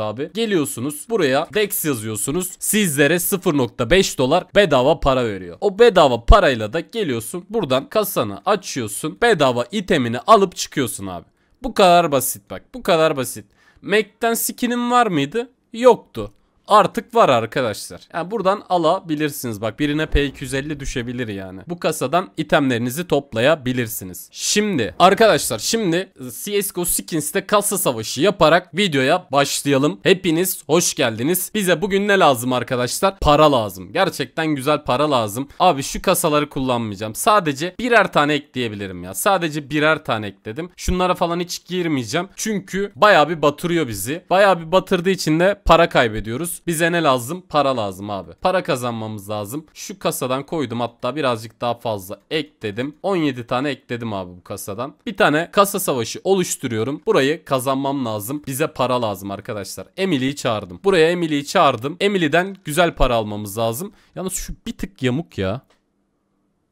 abi. Geliyorsunuz buraya DEX yazıyorsunuz. Sizlere 0.5 dolar bedava para veriyor. O bedava parayla da geliyorsun buradan kasanı açıyorsun. Bedava itemini alıp çıkıyorsun abi. Bu kadar basit bak bu kadar basit. Mac'ten Skin'in var mıydı? Yoktu artık var arkadaşlar. Yani buradan alabilirsiniz. Bak birine P250 düşebilir yani. Bu kasadan itemlerinizi toplayabilirsiniz. Şimdi arkadaşlar şimdi CSGO Skins'te kasa savaşı yaparak videoya başlayalım. Hepiniz hoş geldiniz. Bize bugün ne lazım arkadaşlar? Para lazım. Gerçekten güzel para lazım. Abi şu kasaları kullanmayacağım. Sadece birer tane ekleyebilirim ya. Sadece birer tane ekledim. Şunlara falan hiç girmeyeceğim. Çünkü bayağı bir batırıyor bizi. Bayağı bir batırdığı için de para kaybediyoruz. Bize ne lazım? Para lazım abi. Para kazanmamız lazım. Şu kasadan koydum hatta birazcık daha fazla ekledim. 17 tane ekledim abi bu kasadan. Bir tane kasa savaşı oluşturuyorum. Burayı kazanmam lazım. Bize para lazım arkadaşlar. Emily'yi çağırdım. Buraya Emily'yi çağırdım. Emily'den güzel para almamız lazım. Yalnız şu bir tık yamuk ya.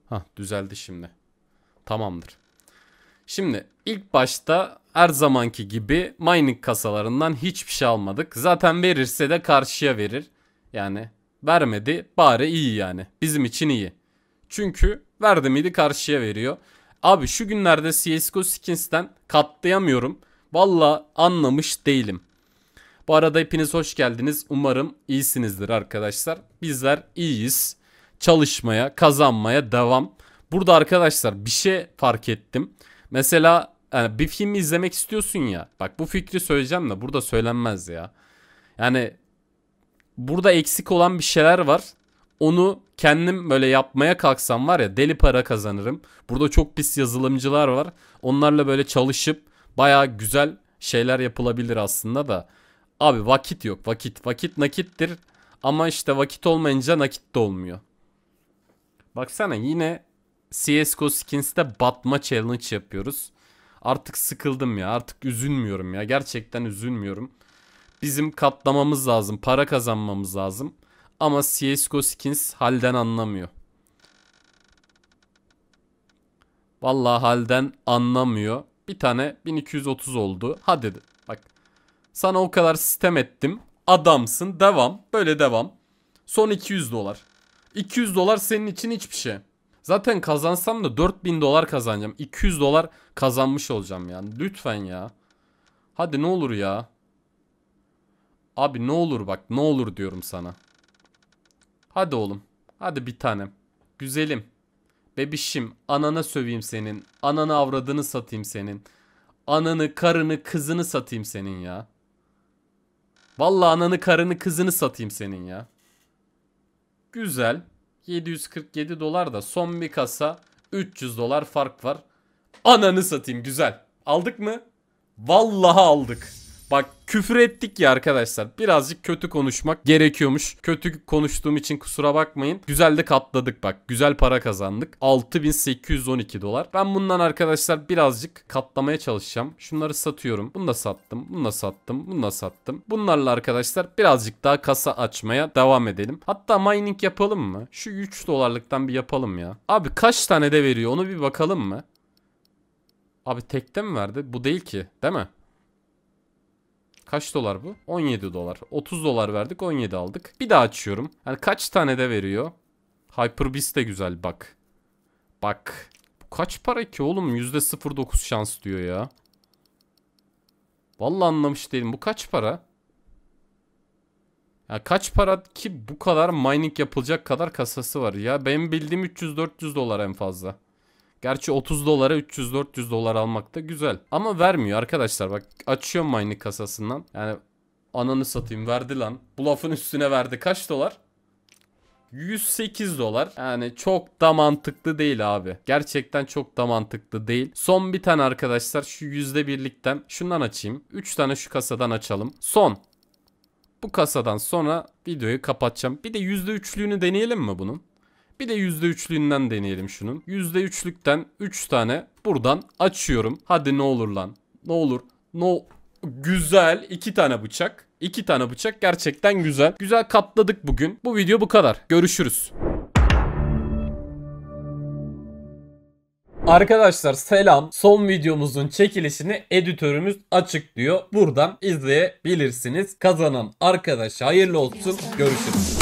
Hah düzeldi şimdi. Tamamdır. Şimdi ilk başta her zamanki gibi mining kasalarından hiçbir şey almadık. Zaten verirse de karşıya verir. Yani vermedi bari iyi yani. Bizim için iyi. Çünkü verdi miydi karşıya veriyor. Abi şu günlerde CSGO Skins'ten katlayamıyorum. Valla anlamış değilim. Bu arada hepiniz hoş geldiniz. Umarım iyisinizdir arkadaşlar. Bizler iyiyiz. Çalışmaya, kazanmaya devam. Burada arkadaşlar bir şey fark ettim. Mesela yani bir film izlemek istiyorsun ya. Bak bu fikri söyleyeceğim de burada söylenmez ya. Yani burada eksik olan bir şeyler var. Onu kendim böyle yapmaya kalksam var ya deli para kazanırım. Burada çok pis yazılımcılar var. Onlarla böyle çalışıp baya güzel şeyler yapılabilir aslında da. Abi vakit yok vakit. Vakit nakittir. Ama işte vakit olmayınca nakit de olmuyor. Baksana yine CSGO Skins'te batma challenge yapıyoruz. Artık sıkıldım ya. Artık üzülmüyorum ya. Gerçekten üzülmüyorum. Bizim katlamamız lazım. Para kazanmamız lazım. Ama CSGO Skins halden anlamıyor. Vallahi halden anlamıyor. Bir tane 1230 oldu. Hadi. Bak. Sana o kadar sistem ettim. Adamsın. Devam. Böyle devam. Son 200 dolar. 200 dolar senin için hiçbir şey. Zaten kazansam da 4000 dolar kazanacağım. 200 dolar kazanmış olacağım yani. Lütfen ya. Hadi ne olur ya. Abi ne olur bak ne olur diyorum sana. Hadi oğlum. Hadi bir tanem. Güzelim. Bebişim anana söveyim senin. Ananı avradını satayım senin. Ananı karını kızını satayım senin ya. Vallahi ananı karını kızını satayım senin ya. Güzel. 747 dolar da son bir kasa 300 dolar fark var. Ananı satayım güzel. Aldık mı? Vallahi aldık. Bak küfür ettik ya arkadaşlar. Birazcık kötü konuşmak gerekiyormuş. Kötü konuştuğum için kusura bakmayın. Güzel de katladık bak. Güzel para kazandık. 6812 dolar. Ben bundan arkadaşlar birazcık katlamaya çalışacağım. Şunları satıyorum. Bunu da sattım. Bunu da sattım. Bunu da sattım. Bunlarla arkadaşlar birazcık daha kasa açmaya devam edelim. Hatta mining yapalım mı? Şu 3 dolarlıktan bir yapalım ya. Abi kaç tane de veriyor onu bir bakalım mı? Abi tekte mi verdi? Bu değil ki değil mi? Kaç dolar bu? 17 dolar. 30 dolar verdik 17 aldık. Bir daha açıyorum. Yani kaç tane de veriyor? Hyper Beast de güzel bak. Bak. Bu kaç para ki oğlum? %09 şans diyor ya. Vallahi anlamış değilim. Bu kaç para? Ya kaç para ki bu kadar mining yapılacak kadar kasası var ya. Benim bildiğim 300-400 dolar en fazla. Gerçi 30 dolara 300-400 dolar almak da güzel. Ama vermiyor arkadaşlar bak açıyorum mining kasasından. Yani ananı satayım verdi lan. Bu üstüne verdi kaç dolar? 108 dolar. Yani çok da mantıklı değil abi. Gerçekten çok da mantıklı değil. Son bir tane arkadaşlar şu yüzde birlikten şundan açayım. 3 tane şu kasadan açalım. Son. Bu kasadan sonra videoyu kapatacağım. Bir de yüzde üçlüğünü deneyelim mi bunun? Bir de %3'lüğünden deneyelim şunun. %3'lükten 3 tane buradan açıyorum. Hadi ne olur lan. Ne olur. No güzel 2 tane bıçak. 2 tane bıçak gerçekten güzel. Güzel katladık bugün. Bu video bu kadar. Görüşürüz. Arkadaşlar selam. Son videomuzun çekilişini editörümüz açıklıyor. Buradan izleyebilirsiniz. Kazanan arkadaş hayırlı olsun. Görüşürüz.